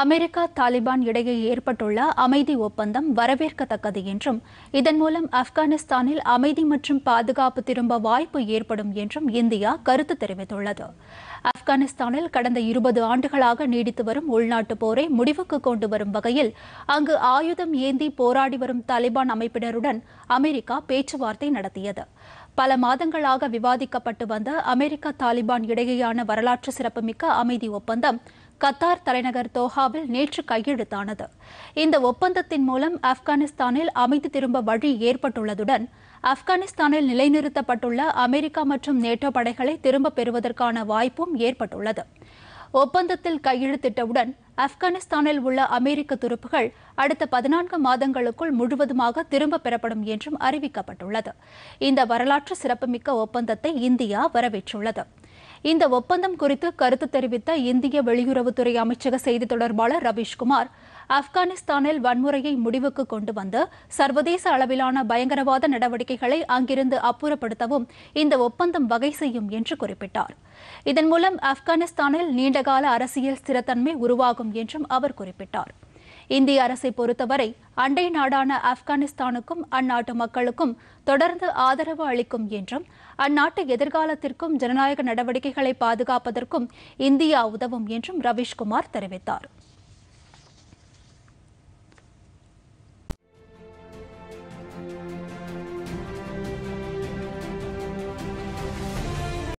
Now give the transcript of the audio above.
America Taliban இடையே ஏற்பட்டுள்ள அமைதி ஒப்பந்தம் வரவேற்கத்தக்கது என்றும் இதன் மூலம் ஆப்கானிஸ்தானில் அமைதி மற்றும் பாதுகாப்பு திரும்ப வாய்ப்பு ஏற்படும் என்றும் இந்தியா கருத்து தெரிவித்துள்ளது ஆப்கானிஸ்தானில் கடந்த இருபது ஆண்டுகளாக நீடித்து வரும் உள்நாட்டு போரை முடிவுக்கு கொண்டு வரும் வகையில் அங்கு ஆயுதம் ஏந்தி போராடி வரும் தாலிபான் அமைப்பினருடன் அமெரிக்கா பேச்சுவார்த்தை நடத்தியது பல மாதங்களாக விவாதிக்கப்பட்டு வந்த அமெரிக்கா தாலிபான் இடையேயான வரலாற்று சிறப்புமிக்க அமைதி ஒப்பந்தம் கத்தார் தலைநகர் தோஹாவில் நேற்று கையெழுத்தானது இந்த ஒப்பந்தத்தின் மூலம் ஆப்கானிஸ்தானில் அமைதி திரும்ப வழி ஏற்பட்டுள்ளதுடன் ஆப்கானிஸ்தானில் நிலைநிறுத்தப்பட்டுள்ள அமெரிக்கா மற்றும் நேட்டோ படைகளை திரும்பப் பெறுவதற்கான வாய்ப்பும் ஏற்பட்டுள்ளது ஒப்பந்தத்தில் கையெழுத்திட்டவுடன் ஆப்கானிஸ்தானில் உள்ள அமெரிக்க துருப்புகள் அடுத்த பதினான்கு மாதங்களுக்குள் முழுவதுமாக திரும்பப் பெறப்படும் என்றும் அறிவிக்கப்பட்டுள்ளது இந்த வரலாற்று சிறப்புமிக்க ஒப்பந்தத்தை இந்தியா வரவேற்றுள்ளது இந்த ஒப்பந்தம் குறித்து கருத்து தெரிவித்த இந்திய வெளியுறவுத்துறை அமைச்சக செய்தி தொடர்பாளர் ரவீஷ்குமார் ஆப்கானிஸ்தானில் வன்முறையை முடிவுக்கு கொண்டு வந்து சர்வதேச அளவிலான பயங்கரவாத நடவடிக்கைகளை அங்கிருந்து அப்புறப்படுத்தவும் இந்த ஒப்பந்தம் வகை செய்யும் என்று குறிப்பிட்டார் இதன் மூலம் ஆப்கானிஸ்தானில் நீண்டகால அரசியல் ஸ்திரத்தன்மை உருவாகும் என்றும் அவர் குறிப்பிட்டார் இந்திய அரசை பொறுத்தவரை அண்டை நாடான ஆப்கானிஸ்தானுக்கும் அந்நாட்டு மக்களுக்கும் தொடர்ந்து ஆதரவு அளிக்கும் என்றும் அந்நாட்டு எதிர்காலத்திற்கும் ஜனநாயக நடவடிக்கைகளை பாதுகாப்பதற்கும் இந்தியா உதவும் என்றும் ரவீஷ்குமார் தெரிவித்தாா்